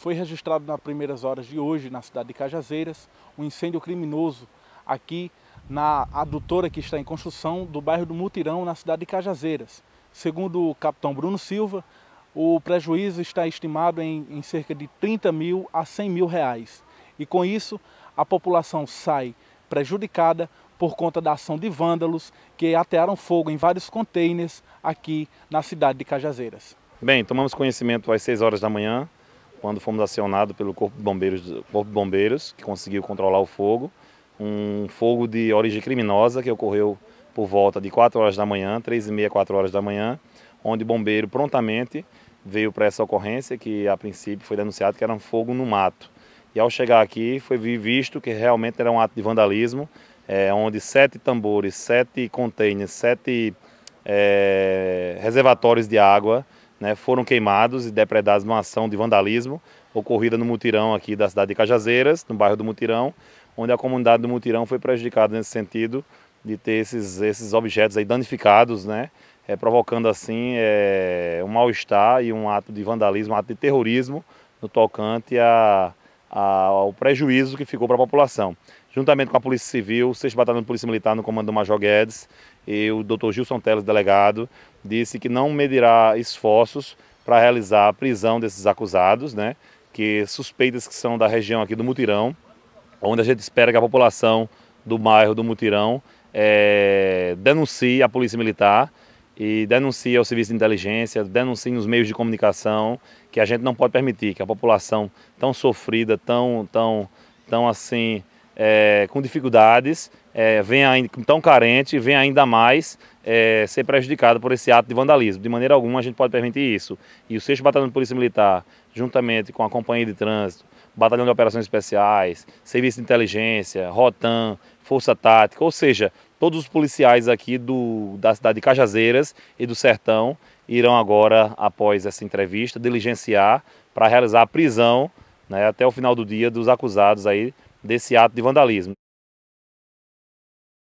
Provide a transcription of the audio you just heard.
Foi registrado nas primeiras horas de hoje, na cidade de Cajazeiras, um incêndio criminoso aqui na adutora que está em construção do bairro do Mutirão, na cidade de Cajazeiras. Segundo o capitão Bruno Silva, o prejuízo está estimado em, em cerca de 30 mil a 100 mil reais. E com isso, a população sai prejudicada por conta da ação de vândalos que atearam fogo em vários containers aqui na cidade de Cajazeiras. Bem, tomamos conhecimento às 6 horas da manhã quando fomos acionados pelo Corpo de Bombeiros, Corpo de Bombeiros que conseguiu controlar o fogo, um fogo de origem criminosa que ocorreu por volta de 4 horas da manhã, 3 e meia, 4 horas da manhã, onde o bombeiro prontamente veio para essa ocorrência que a princípio foi denunciado que era um fogo no mato. E ao chegar aqui foi visto que realmente era um ato de vandalismo, é, onde sete tambores, sete containers, sete é, reservatórios de água né, foram queimados e depredados numa ação de vandalismo ocorrida no mutirão aqui da cidade de Cajazeiras, no bairro do Mutirão, onde a comunidade do Mutirão foi prejudicada nesse sentido de ter esses, esses objetos aí danificados, né, é, provocando assim é, um mal-estar e um ato de vandalismo, um ato de terrorismo no tocante a, ao prejuízo que ficou para a população. Juntamente com a Polícia Civil, o 6 Batalhão de Polícia Militar no comando do Major Guedes e o Dr. Gilson Teles, delegado, disse que não medirá esforços para realizar a prisão desses acusados, né, que suspeitas que são da região aqui do Mutirão, onde a gente espera que a população do bairro do Mutirão é, denuncie a Polícia Militar e denuncia o serviço de inteligência, denuncia os meios de comunicação, que a gente não pode permitir que a população tão sofrida, tão, tão, tão assim, é, com dificuldades, é, vem ainda, tão carente, vem ainda mais é, ser prejudicado por esse ato de vandalismo. De maneira alguma a gente pode permitir isso. E o 6 Batalhão de Polícia Militar, juntamente com a Companhia de Trânsito, Batalhão de Operações Especiais, Serviço de Inteligência, Rotan, Força Tática, ou seja, todos os policiais aqui do, da cidade de Cajazeiras e do Sertão irão agora, após essa entrevista, diligenciar para realizar a prisão né, até o final do dia dos acusados aí desse ato de vandalismo.